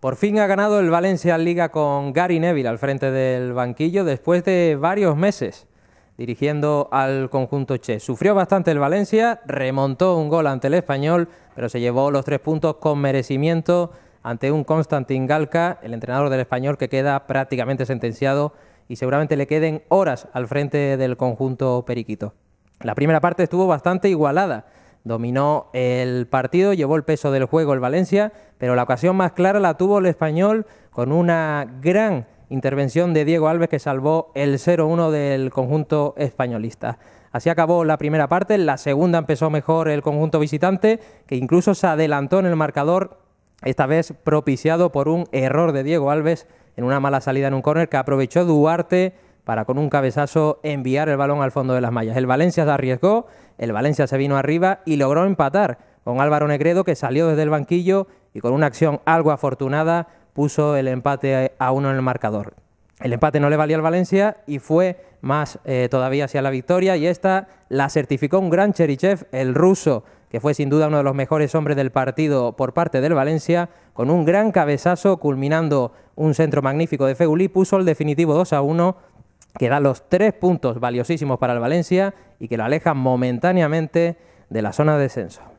Por fin ha ganado el Valencia Liga con Gary Neville al frente del banquillo después de varios meses dirigiendo al conjunto Che. Sufrió bastante el Valencia, remontó un gol ante el español, pero se llevó los tres puntos con merecimiento ante un Constantin Galca, el entrenador del español que queda prácticamente sentenciado y seguramente le queden horas al frente del conjunto Periquito. La primera parte estuvo bastante igualada Dominó el partido, llevó el peso del juego el Valencia, pero la ocasión más clara la tuvo el español con una gran intervención de Diego Alves que salvó el 0-1 del conjunto españolista. Así acabó la primera parte, la segunda empezó mejor el conjunto visitante, que incluso se adelantó en el marcador, esta vez propiciado por un error de Diego Alves en una mala salida en un córner que aprovechó Duarte para con un cabezazo enviar el balón al fondo de las mallas. El Valencia se arriesgó, el Valencia se vino arriba y logró empatar con Álvaro Negredo que salió desde el banquillo y con una acción algo afortunada puso el empate a uno en el marcador. El empate no le valía al Valencia y fue más eh, todavía hacia la victoria y esta la certificó un gran Cherichev, el ruso, que fue sin duda uno de los mejores hombres del partido por parte del Valencia, con un gran cabezazo culminando un centro magnífico de Feulí, puso el definitivo 2 a 1 que da los tres puntos valiosísimos para el Valencia y que lo aleja momentáneamente de la zona de descenso.